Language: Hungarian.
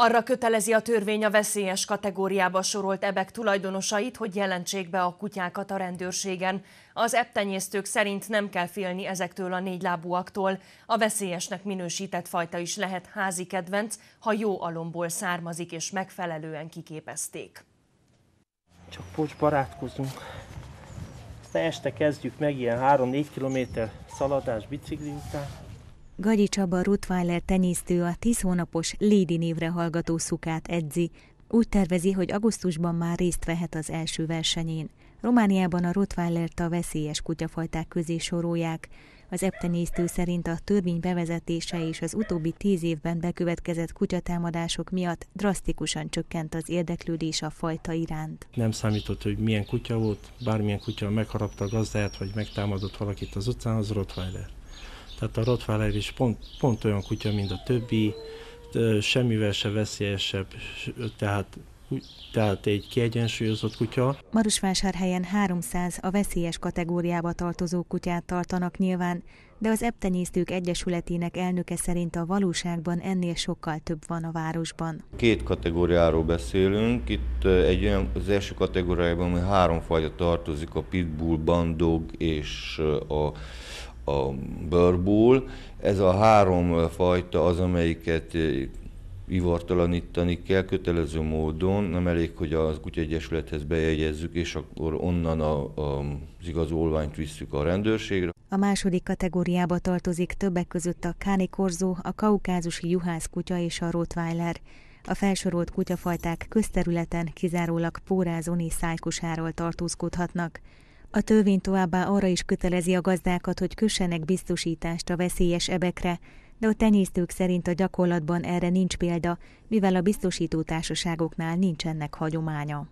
Arra kötelezi a törvény a veszélyes kategóriába sorolt ebek tulajdonosait, hogy jelentsék be a kutyákat a rendőrségen. Az ebtenyésztők szerint nem kell félni ezektől a négylábúaktól. A veszélyesnek minősített fajta is lehet házi kedvenc, ha jó alomból származik és megfelelően kiképezték. Csak pocs barátkozunk. Ezt este kezdjük meg ilyen 3-4 km szaladás bicikli után. Gagyi Csaba Rottweiler tenyésztő a 10 hónapos Lady névre hallgató szukát edzi. Úgy tervezi, hogy augusztusban már részt vehet az első versenyén. Romániában a rottweiler a veszélyes kutyafajták közé sorolják. Az eptenésztő szerint a törvény bevezetése és az utóbbi tíz évben bekövetkezett kutyatámadások miatt drasztikusan csökkent az érdeklődés a fajta iránt. Nem számított, hogy milyen kutya volt, bármilyen kutya megharapta a gazdáját, vagy megtámadott valakit az utcán, az Rottweiler. Tehát a Rottweiler is pont, pont olyan kutya, mint a többi, semmivel se veszélyesebb, tehát tehát egy kiegyensúlyozott kutya. Marosvásárhelyen 300 a veszélyes kategóriába tartozó kutyát tartanak nyilván, de az Eptenyésztők Egyesületének elnöke szerint a valóságban ennél sokkal több van a városban. Két kategóriáról beszélünk, itt egy olyan, az első kategóriában, ami három fajta tartozik, a pitbull, bandog és a a bőrból. Ez a három fajta az, amelyiket eh, ivartalanítani kell kötelező módon, nem elég, hogy az Kutya Egyesülethez bejegyezzük, és akkor onnan a, a, az igazolványt visszük a rendőrségre. A második kategóriába tartozik többek között a káni korzó, a kaukázusi juhász kutya és a rottweiler. A felsorolt kutyafajták közterületen kizárólag pórázoni szájkusáról tartózkodhatnak. A törvény továbbá arra is kötelezi a gazdákat, hogy kössenek biztosítást a veszélyes ebekre, de a tenyésztők szerint a gyakorlatban erre nincs példa, mivel a biztosító társaságoknál nincsenek hagyománya.